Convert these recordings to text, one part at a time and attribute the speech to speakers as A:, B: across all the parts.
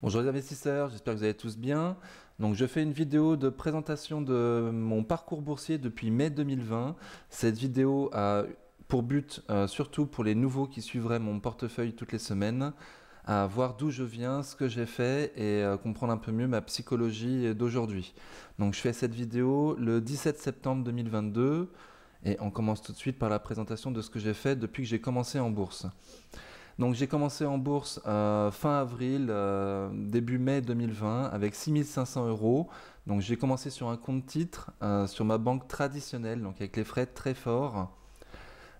A: Bonjour les investisseurs, j'espère que vous allez tous bien. Donc je fais une vidéo de présentation de mon parcours boursier depuis mai 2020. Cette vidéo a pour but, euh, surtout pour les nouveaux qui suivraient mon portefeuille toutes les semaines, à voir d'où je viens, ce que j'ai fait et euh, comprendre un peu mieux ma psychologie d'aujourd'hui. Donc je fais cette vidéo le 17 septembre 2022 et on commence tout de suite par la présentation de ce que j'ai fait depuis que j'ai commencé en bourse. Donc j'ai commencé en bourse euh, fin avril, euh, début mai 2020 avec 6500 euros. Donc j'ai commencé sur un compte titre euh, sur ma banque traditionnelle, donc avec les frais très forts.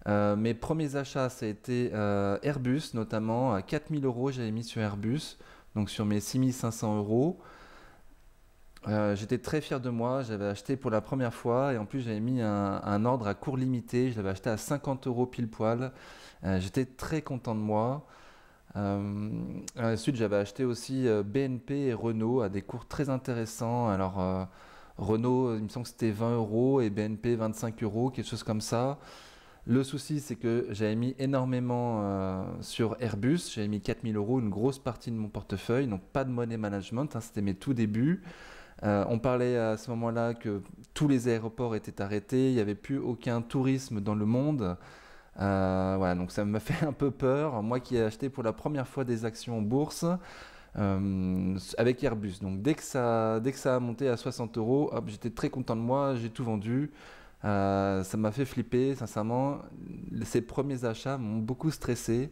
A: mes premiers achats, ça a été Airbus, notamment à 4000 euros, j'avais mis sur Airbus, donc sur mes 6500 euros. Euh, j'étais très fier de moi, j'avais acheté pour la première fois et en plus j'avais mis un, ordre à cours limité, je l'avais acheté à 50 euros pile poil. Euh, j'étais très content de moi. Euh, ensuite j'avais acheté aussi BNP et Renault à des cours très intéressants. Alors Renault, il me semble que c'était 20 euros et BNP 25 euros, quelque chose comme ça. Le souci, c'est que j'avais mis énormément sur Airbus. J'avais mis 4000 euros, une grosse partie de mon portefeuille, donc pas de money management. Hein, c'était mes tout débuts. Euh, on parlait à ce moment-là que tous les aéroports étaient arrêtés, il n'y avait plus aucun tourisme dans le monde. Euh, donc ça m'a fait un peu peur. Moi qui ai acheté pour la première fois des actions en bourse euh, avec Airbus. Donc dès que, ça, a monté à 60 euros, j'étais très content de moi, j'ai tout vendu. ça m'a fait flipper, sincèrement. Ces premiers achats m'ont beaucoup stressé,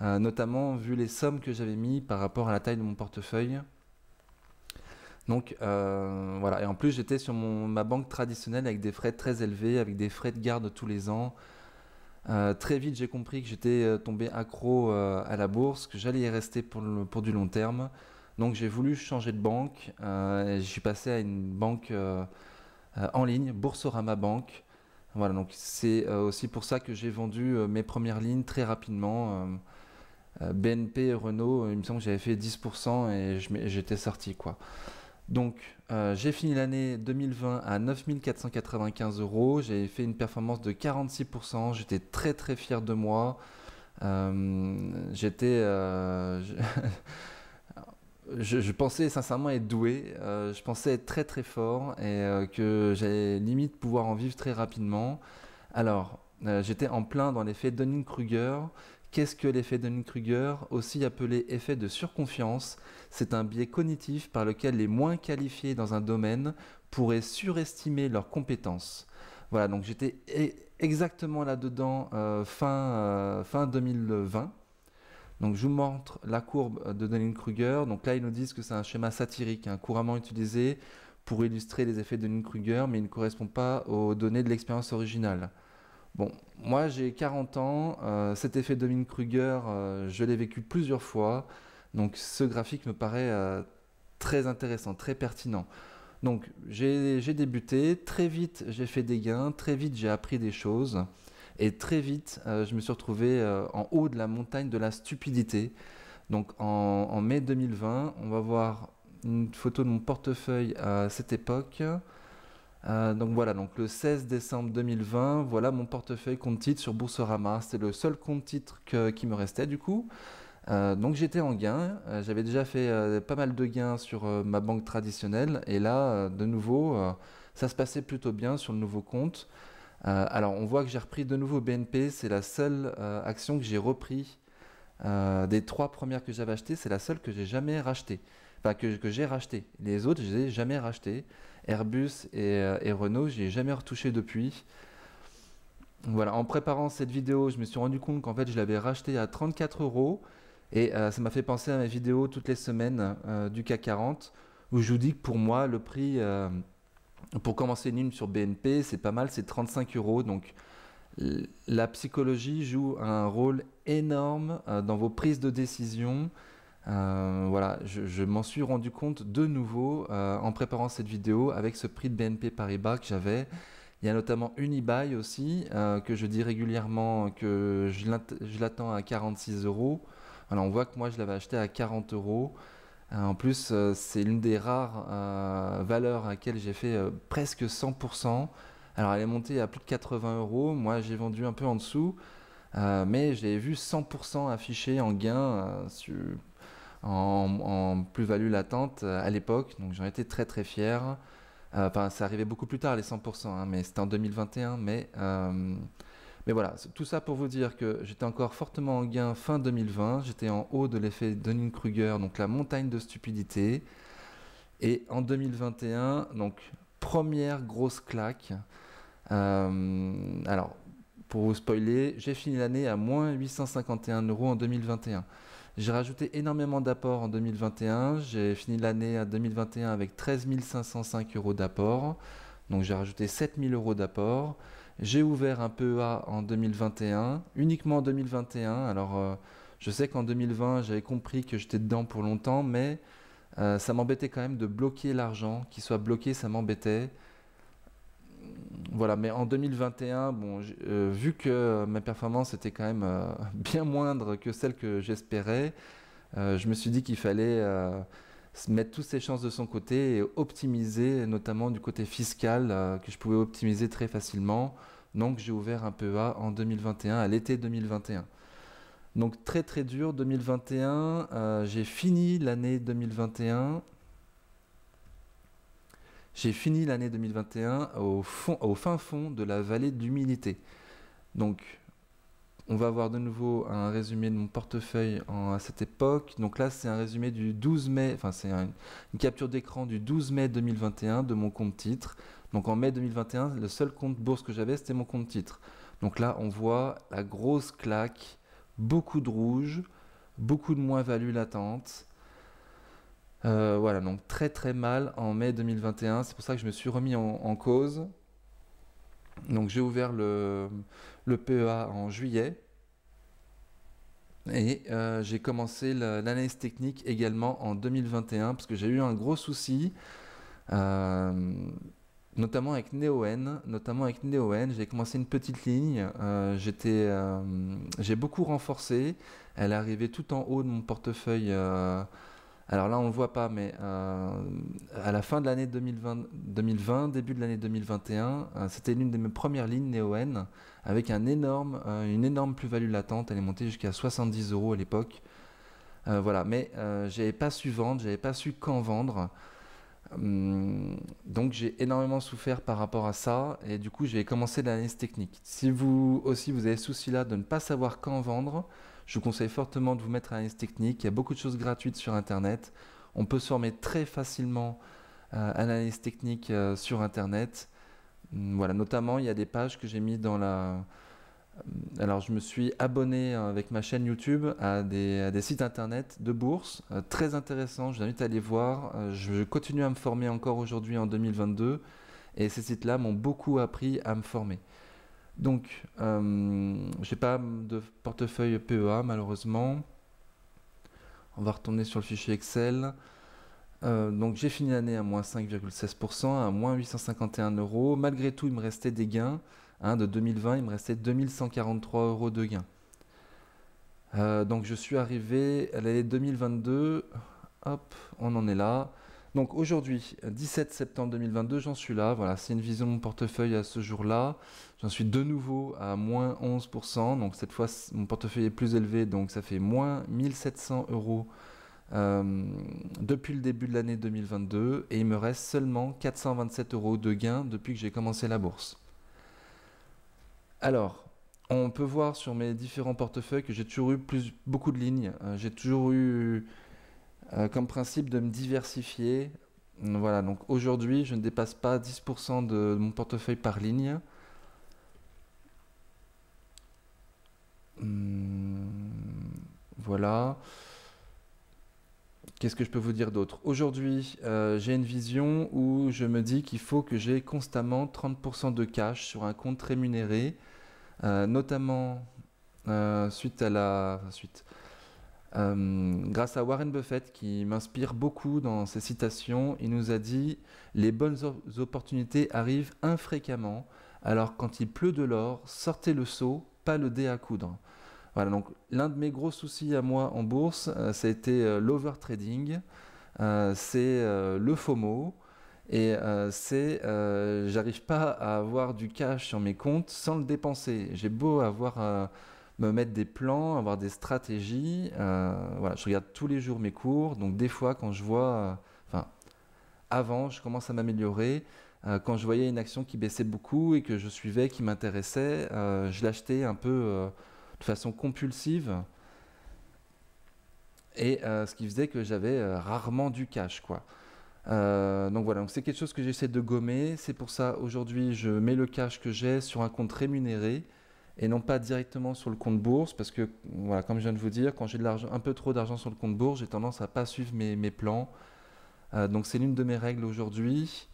A: notamment vu les sommes que j'avais mis par rapport à la taille de mon portefeuille. Donc euh, voilà, et en plus j'étais sur ma banque traditionnelle avec des frais très élevés, avec des frais de garde tous les ans. Euh, très vite j'ai compris que j'étais euh, tombé accro à la bourse, que j'allais y rester pour, du long terme. Donc j'ai voulu changer de banque, je suis passé à une banque en ligne, Boursorama Bank. Voilà, donc c'est aussi pour ça que j'ai vendu mes premières lignes très rapidement. BNP, Renault, il me semble que j'avais fait 10% et j'étais sorti quoi. Donc, euh, j'ai fini l'année 2020 à 9495 euros. J'ai fait une performance de 46%. J'étais très très fier de moi. Euh, j'étais. Euh, je... pensais sincèrement être doué. je pensais être très très fort et que j'allais limite pouvoir en vivre très rapidement. Alors. J'étais en plein dans l'effet Dunning-Kruger Qu'est-ce que l'effet Dunning-Kruger, aussi appelé effet de surconfiance C'est un biais cognitif par lequel les moins qualifiés dans un domaine pourraient surestimer leurs compétences. Voilà, donc j'étais e-, exactement là-dedans euh, fin, 2020. Euh, donc je vous montre la courbe de Dunning-Kruger. Donc là, ils nous disent que c'est un schéma satirique, hein, couramment utilisé pour illustrer les effets de Dunning-Kruger, mais il ne correspond pas aux données de l'expérience originale. Bon, moi j'ai 40 ans, euh, cet effet Domine-Kruger, euh, je l'ai vécu plusieurs fois, donc ce graphique me paraît euh, très intéressant, très pertinent. Donc j'ai débuté, très vite j'ai fait des gains, très vite j'ai appris des choses, et très vite je me suis retrouvé en haut de la montagne de la stupidité. Donc en mai 2020, on va voir une photo de mon portefeuille à cette époque. Euh, donc voilà, donc le 16 décembre 2020, voilà mon portefeuille compte titre sur Boursorama. C'était le seul compte-titre qui me restait du coup. Euh, donc j'étais en gain, euh, j'avais déjà fait pas mal de gains sur ma banque traditionnelle et là de nouveau ça se passait plutôt bien sur le nouveau compte. alors on voit que j'ai repris de nouveau BNP, c'est la seule action que j'ai repris des trois premières que j'avais achetées, c'est la seule que j'ai jamais rachetée enfin que, j'ai racheté. Les autres, je les ai jamais racheté. Airbus et, euh, Renault, j'ai ai jamais retouché depuis. Voilà, en préparant cette vidéo, je me suis rendu compte qu'en fait, je l'avais racheté à 34 euros. Et euh, ça m'a fait penser à mes vidéos toutes les semaines euh, du CAC 40, où je vous dis que pour moi, le prix pour commencer une sur BNP, c'est pas mal, c'est 35 euros. Donc la psychologie joue un rôle énorme dans vos prises de décision. Euh, voilà, je, m'en suis rendu compte de nouveau euh, en préparant cette vidéo avec ce prix de BNP Paribas que j'avais. Il y a notamment Unibail aussi, euh, que je dis régulièrement que je l'attends à 46 euros. Alors on voit que moi je l'avais acheté à 40 euros. En plus, c'est l'une des rares valeurs à laquelle j'ai fait presque 100%. Alors elle est montée à plus de 80 euros. Moi j'ai vendu un peu en dessous. mais j'ai vu 100% affiché en gain sur, en, plus-value latente euh, à l'époque, donc j'en étais très très fier. Euh, enfin, ça arrivait beaucoup plus tard, les 100%, hein, mais c'était en 2021. Mais, euh, mais voilà, tout ça pour vous dire que j'étais encore fortement en gain fin 2020, j'étais en haut de l'effet Dunning-Kruger, donc la montagne de stupidité. Et en 2021, donc première grosse claque. alors, pour vous spoiler, j'ai fini l'année à moins 851 euros en 2021. J'ai rajouté énormément d'apports en 2021. J'ai fini l'année 2021 avec 13 505 euros d'apport. Donc j'ai rajouté 7 000 euros d'apport. J'ai ouvert un PEA en 2021, uniquement en 2021. Alors euh, je sais qu'en 2020 j'avais compris que j'étais dedans pour longtemps, mais euh, ça m'embêtait quand même de bloquer l'argent. Qu'il soit bloqué, ça m'embêtait voilà, mais en 2021, bon, euh, vu que ma performance était quand même euh, bien moindre que celle que j'espérais, euh, je me suis dit qu'il fallait mettre toutes ses chances de son côté et optimiser, notamment du côté fiscal, que je pouvais optimiser très facilement. Donc j'ai ouvert un PEA en 2021, à l'été 2021. Donc très très dur 2021, j'ai fini l'année 2021 j'ai fini l'année 2021 au, fond, au fin fond de la vallée d'humilité. Donc, on va voir de nouveau un résumé de mon portefeuille à cette époque. Donc là, c'est un résumé du 12 mai, enfin c'est une capture d'écran du 12 mai 2021 de mon compte titre. Donc en mai 2021, le seul compte bourse que j'avais, c'était mon compte titre. Donc là, on voit la grosse claque, beaucoup de rouge, beaucoup de moins-value latente, euh, voilà, donc très très mal en mai 2021. C'est pour ça que je me suis remis en, cause. Donc j'ai ouvert le, PEA en juillet. Et euh, j'ai commencé l'analyse technique également en 2021 parce que j'ai eu un gros souci, euh, notamment avec Neon. Notamment avec j'ai commencé une petite ligne. J'étais, j'ai beaucoup renforcé. Elle arrivait tout en haut de mon portefeuille. Alors là, on ne voit pas, mais euh, à la fin de l'année 2020, début de l'année 2021, euh, c'était l'une de mes premières lignes NeoN e avec euh, une énorme plus-value latente. Elle est montée jusqu'à 70 euros à l'époque. voilà, mais j'avais pas su vendre, n'avais pas su quand vendre. Hum, donc j'ai énormément souffert par rapport à ça et du coup j'ai commencé l'analyse technique. Si vous aussi vous avez souci là de ne pas savoir quand vendre, je vous conseille fortement de vous mettre à l'analyse technique. Il y a beaucoup de choses gratuites sur Internet. On peut se former très facilement euh, à l'analyse technique euh, sur Internet. Hum, voilà, notamment, il y a des pages que j'ai mis dans la. Hum, alors, je me suis abonné euh, avec ma chaîne YouTube à des, sites internet de bourse très intéressants. Je vous invite à les voir. je continue à me former encore aujourd'hui en 2022 et ces sites-là m'ont beaucoup appris à me former. Donc, euh, j'ai pas de portefeuille PEA malheureusement. On va retourner sur le fichier Excel. Euh, donc j'ai fini l'année à moins 5,16%, à moins 851 euros. Malgré tout, il me restait des gains. Hein, de 2020, il me restait 2143 euros de gains. Euh, donc je suis arrivé à l'année 2022. Hop, on en est là. Donc aujourd'hui, 17 septembre 2022, j'en suis là. Voilà, c'est une vision de mon portefeuille à ce jour-là. J'en suis de nouveau à moins 11%. Donc cette fois, mon portefeuille est plus élevé. Donc ça fait moins 1700 euros euh, depuis le début de l'année 2022. Et il me reste seulement 427 euros de gains depuis que j'ai commencé la bourse. Alors, on peut voir sur mes différents portefeuilles que j'ai toujours eu plus, beaucoup de lignes. Euh, j'ai toujours eu euh, comme principe de me diversifier. Voilà, donc aujourd'hui, je ne dépasse pas 10% de mon portefeuille par ligne. Hmm, voilà. Qu'est-ce que je peux vous dire d'autre Aujourd'hui, euh, j'ai une vision où je me dis qu'il faut que j'ai constamment 30% de cash sur un compte rémunéré, euh, notamment suite à la suite euh, grâce à Warren Buffett qui m'inspire beaucoup dans ses citations, il nous a dit Les bonnes opportunités arrivent infréquemment, alors quand il pleut de l'or, sortez le seau, pas le dé à coudre. Voilà, donc l'un de mes gros soucis à moi en bourse, c'était euh, ça a été euh, l'overtrading, c'est le FOMO, et c'est, j'arrive pas à avoir du cash sur mes comptes sans le dépenser. J'ai beau avoir me mettre des plans, avoir des stratégies. Euh, voilà, je regarde tous les jours mes cours. Donc des fois, quand je vois, euh, enfin, avant, je commence à m'améliorer. Euh, quand je voyais une action qui baissait beaucoup et que je suivais, qui m'intéressait, je l'achetais un peu de façon compulsive. Et ce qui faisait que j'avais rarement du cash, quoi. donc voilà, c'est quelque chose que j'essaie de gommer. C'est pour ça aujourd'hui, je mets le cash que j'ai sur un compte rémunéré et non pas directement sur le compte bourse parce que, voilà, comme je viens de vous dire, quand j'ai un peu trop d'argent sur le compte bourse, j'ai tendance à pas suivre mes, plans. Euh, donc c'est l'une de mes règles aujourd'hui.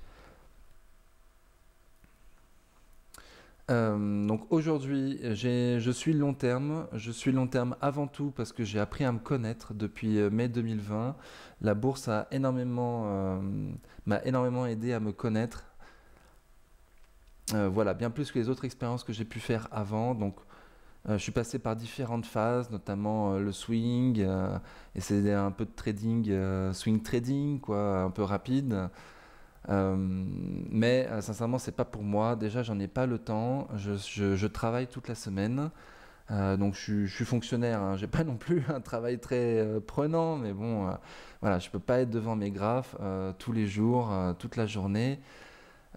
A: Euh, donc aujourd'hui, je suis long terme. Je suis long terme avant tout parce que j'ai appris à me connaître depuis euh, mai 2020. La bourse a énormément, m'a énormément aidé à me connaître, euh, voilà, bien plus que les autres expériences que j'ai pu faire avant. Donc, euh, je suis passé par différentes phases, notamment euh, le swing, et c'est un peu de trading, swing trading, quoi, un peu rapide. mais sincèrement, sincèrement, c'est pas pour moi. Déjà, j'en ai pas le temps. Je, travaille toute la semaine. donc, je, suis fonctionnaire. Hein. J'ai pas non plus un travail très prenant, mais bon, voilà, je peux pas être devant mes graphes tous les jours, toute la journée.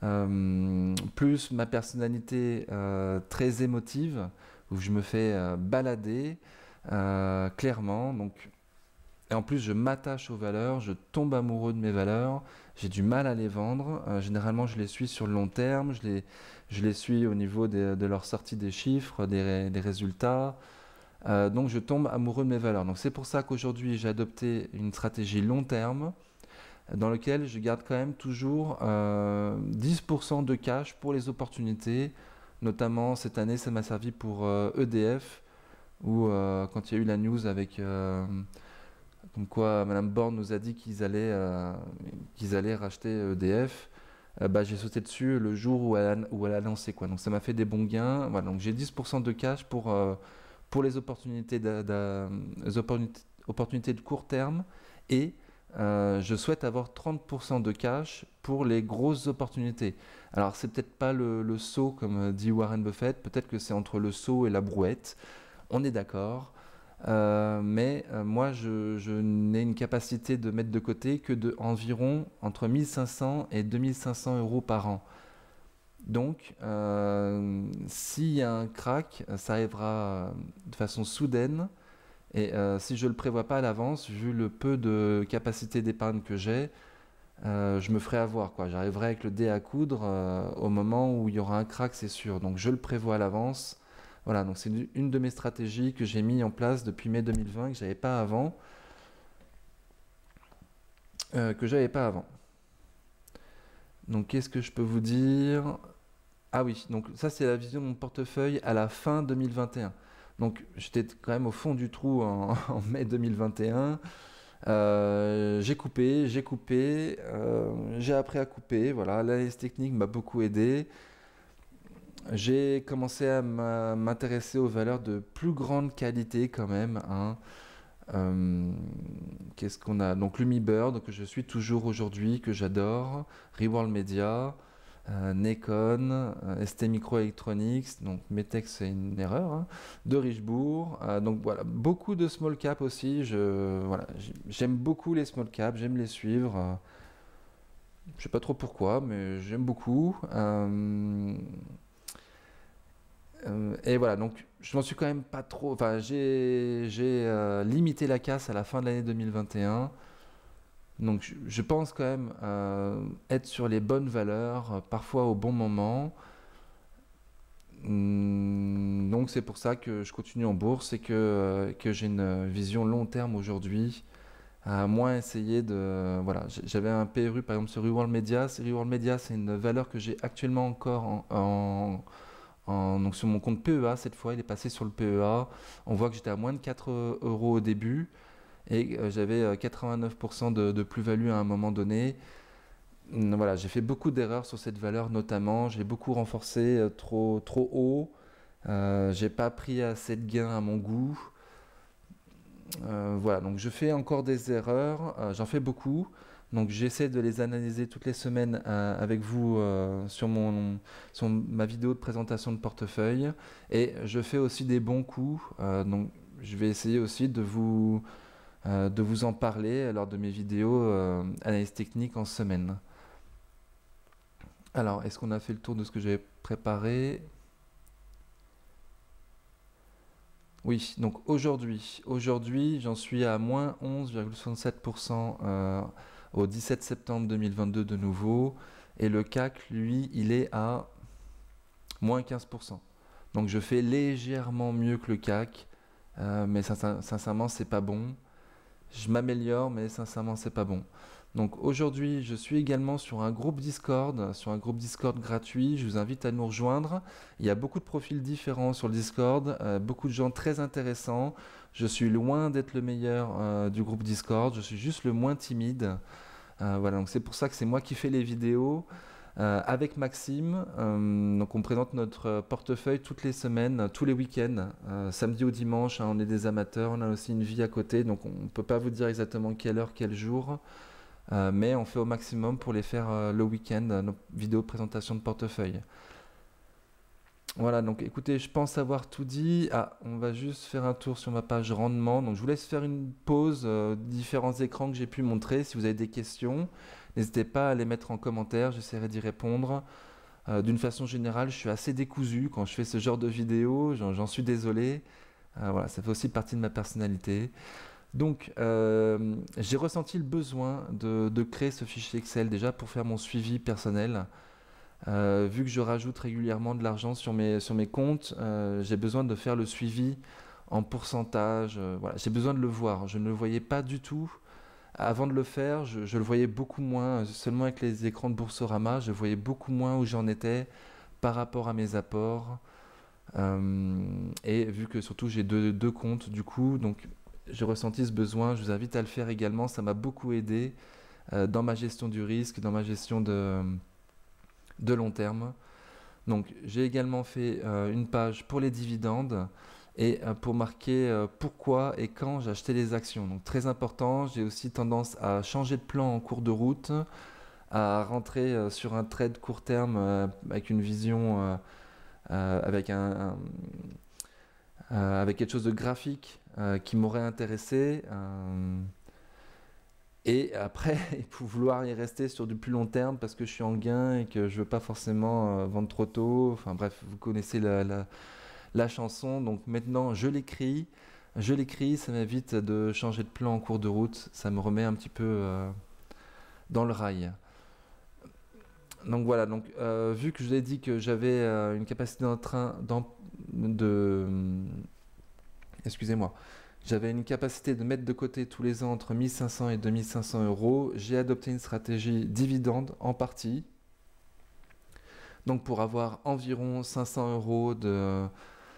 A: Euh, plus ma personnalité euh, très émotive, où je me fais euh, balader clairement. Donc, et en plus, je m'attache aux valeurs, je tombe amoureux de mes valeurs, j'ai du mal à les vendre. généralement, je les suis sur le long terme, je les, suis au niveau de leur sortie des chiffres, des, résultats. donc, je tombe amoureux de mes valeurs. Donc, c'est pour ça qu'aujourd'hui, j'ai adopté une stratégie long terme dans lequel je garde quand même toujours 10% euh, de cash pour les opportunités. Notamment cette année, ça m'a servi pour EDF, euh, e où euh, quand il y a eu la news avec comme quoi Madame Borne nous a dit qu'ils allaient, qu'ils allaient racheter EDF, bah, j'ai sauté dessus le jour où elle a, où elle a lancé. Quoi. Donc ça m'a fait des bons gains. Voilà, donc j'ai 10% de cash pour, pour les opportunités, de opportunités de court terme et euh, je souhaite avoir 30% de cash pour les grosses opportunités. Alors c'est peut-être pas le, saut comme euh, dit Warren Buffett, peut-être que c'est entre le saut et la brouette, on est d'accord, euh, mais moi je, n'ai une capacité de mettre de côté que d'environ environ entre 1500 et 2500 euros par an. Donc, s'il y a un crack, ça arrivera de façon soudaine et euh, si je ne le prévois pas à l'avance, vu le peu de capacité d'épargne que j'ai, euh, je me ferai avoir. J'arriverai avec le dé à coudre euh, au moment où il y aura un crack, c'est sûr. Donc je le prévois à l'avance. Voilà, donc c'est une de mes stratégies que j'ai mis en place depuis mai 2020, que j'avais pas avant. que j'avais pas avant. Donc qu'est-ce que je peux vous dire Ah oui, donc ça c'est la vision de mon portefeuille à la fin 2021. Donc j'étais quand même au fond du trou en, mai 2021. Euh, j'ai coupé, j'ai coupé, euh, j'ai appris à couper. Voilà, l'analyse technique m'a beaucoup aidé. J'ai commencé à m'intéresser aux valeurs de plus grande qualité quand même. Hein. Euh, qu'est-ce qu'on a Donc Lumibird, que je suis toujours aujourd'hui, que j'adore, Reworld Media, euh, Nekon, euh, ST Microelectronics, donc Metex c'est une erreur, hein, de Richbourg. Euh, donc voilà, beaucoup de small cap aussi. j'aime beaucoup les small cap, j'aime les suivre. je sais pas trop pourquoi, mais j'aime beaucoup. et voilà, donc je m'en suis quand même pas trop. Enfin, j'ai limité la casse à la fin de l'année 2021. Donc je, pense quand même euh, être sur les bonnes valeurs, euh, parfois au bon moment. Mmh, donc c'est pour ça que je continue en bourse et euh, que, j'ai une vision long terme aujourd'hui à moins essayer de... Voilà, j'avais un PRU par exemple sur Reworld Media. Reworld Media, c'est une valeur que j'ai actuellement encore en, sur mon compte PEA. Cette fois, il est passé sur le PEA. On voit que j'étais à moins de 4 euros au début et euh, j'avais 89% euh, de, plus-value à un moment donné. Voilà, j'ai fait beaucoup d'erreurs sur cette valeur notamment, j'ai beaucoup renforcé euh, trop, trop haut, j'ai pas pris assez de gains à mon goût. voilà, donc je fais encore des erreurs, j'en fais beaucoup. Donc j'essaie de les analyser toutes les semaines avec vous sur, mon, sur ma vidéo de présentation de portefeuille. Et je fais aussi des bons coups. donc je vais essayer aussi de vous, euh, de vous en parler lors de mes vidéos euh, analyse technique en semaine. Alors, est-ce qu'on a fait le tour de ce que j'avais préparé Oui, donc aujourd'hui, aujourd'hui, j'en suis à moins 11,67% euh, au 17 septembre 2022 de nouveau, et le CAC, lui, il est à moins 15%. Donc je fais légèrement mieux que le CAC, mais sincèrement, sincèrement, c'est pas bon je m'améliore, mais sincèrement, c'est pas bon. Donc aujourd'hui, je suis également sur un groupe Discord, sur un groupe Discord gratuit. Je vous invite à nous rejoindre. Il y a beaucoup de profils différents sur le Discord, euh, beaucoup de gens très intéressants. Je suis loin d'être le meilleur euh, du groupe Discord, je suis juste le moins timide. Euh, voilà, donc c'est pour ça que c'est moi qui fais les vidéos. Euh, avec Maxime, euh, on présente notre euh, portefeuille toutes les semaines, tous les week-ends, samedi ou dimanche. Hein, on est des amateurs, on a aussi une vie à côté, donc on ne peut pas vous dire exactement quelle heure, quel jour, mais on fait au maximum pour les faire le week-end, nos vidéos de présentation de portefeuille. Voilà, donc écoutez, je pense avoir tout dit. Ah, on va juste faire un tour sur ma page rendement. Donc je vous laisse faire une pause, euh, différents écrans que j'ai pu montrer. Si vous avez des questions, n'hésitez pas à les mettre en commentaire, j'essaierai d'y répondre. Euh, d'une façon générale, je suis assez décousu quand je fais ce genre de vidéo j'en suis désolé. Euh, voilà, ça fait aussi partie de ma personnalité. Donc, j'ai ressenti le besoin de, créer ce fichier Excel déjà pour faire mon suivi personnel euh, vu que je rajoute régulièrement de l'argent sur mes, sur mes comptes, euh, j'ai besoin de faire le suivi en pourcentage. Euh, j'ai besoin de le voir. Je ne le voyais pas du tout. Avant de le faire, je, le voyais beaucoup moins. Seulement avec les écrans de Boursorama, je voyais beaucoup moins où j'en étais par rapport à mes apports. et vu que surtout j'ai deux, deux, comptes, du coup, donc j'ai ressenti ce besoin. Je vous invite à le faire également. Ça m'a beaucoup aidé dans ma gestion du risque, dans ma gestion de de long terme. Donc j'ai également fait euh, une page pour les dividendes et euh, pour marquer euh, pourquoi et quand j'ai acheté les actions. Donc très important, j'ai aussi tendance à changer de plan en cours de route, à rentrer sur un trade court terme avec une vision, avec un avec quelque chose de graphique qui m'aurait intéressé. Et après, pour vouloir y rester sur du plus long terme parce que je suis en gain et que je veux pas forcément euh, vendre trop tôt. Enfin bref, vous connaissez la, la, la chanson. Donc maintenant, je l'écris. Je l'écris, ça m'invite de changer de plan en cours de route. Ça me remet un petit peu euh, dans le rail. Donc voilà, donc, euh, vu que je vous ai dit que j'avais une capacité d'entraînement de, hum, excusez-moi, j'avais une capacité de mettre de côté tous les ans entre 1500 et 2500 euros. J'ai adopté une stratégie dividende en partie. Donc pour avoir environ 500 euros de,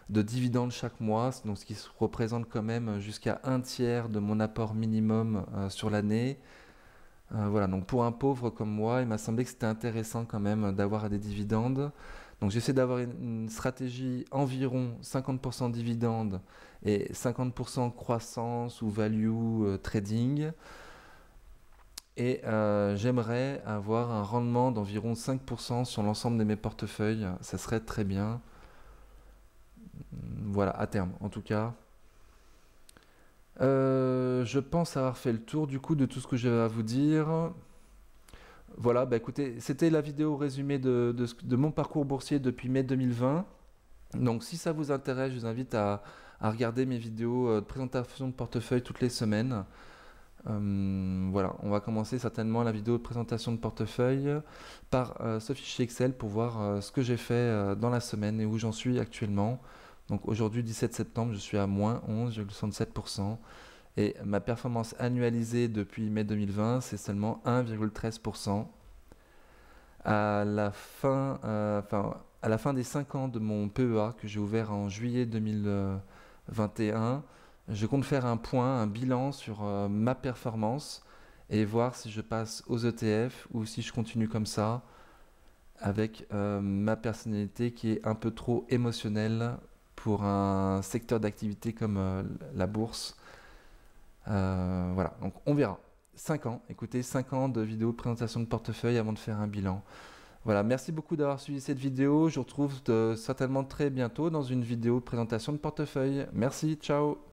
A: de dividendes chaque mois, ce qui représente quand même jusqu'à un tiers de mon apport minimum euh, sur l'année. Euh, voilà, donc pour un pauvre comme moi, il m'a semblé que c'était intéressant quand même d'avoir des dividendes. Donc j'essaie d'avoir une, stratégie environ 50% dividendes et 50% croissance ou value euh, trading. Et euh, j'aimerais avoir un rendement d'environ 5% sur l'ensemble de mes portefeuilles. Ça serait très bien. Hum, voilà, à terme en tout cas. Euh, je pense avoir fait le tour du coup de tout ce que j'avais à vous dire. Voilà, bah, écoutez, c'était la vidéo résumée de, mon parcours boursier depuis mai 2020. Donc si ça vous intéresse, je vous invite à, regarder mes vidéos euh, de présentation de portefeuille toutes les semaines. Euh, voilà, on va commencer certainement la vidéo de présentation de portefeuille par euh, ce fichier Excel pour voir ce que j'ai fait dans la semaine et où j'en suis actuellement. Donc aujourd'hui 17 septembre, je suis à moins 11,67%. Et ma performance annualisée depuis mai 2020, c'est seulement 1,13%. À la fin, euh, à la fin des 5 ans de mon PEA que j'ai ouvert en juillet 2021, je compte faire un point, un bilan sur euh, ma performance et voir si je passe aux ETF ou si je continue comme ça avec euh, ma personnalité qui est un peu trop émotionnelle pour un secteur d'activité comme la bourse. Euh, voilà, donc on verra. 5 ans, écoutez, 5 ans de vidéo présentation de portefeuille avant de faire un bilan. Voilà, merci beaucoup d'avoir suivi cette vidéo. Je vous retrouve euh, certainement très bientôt dans une vidéo présentation de portefeuille. Merci, ciao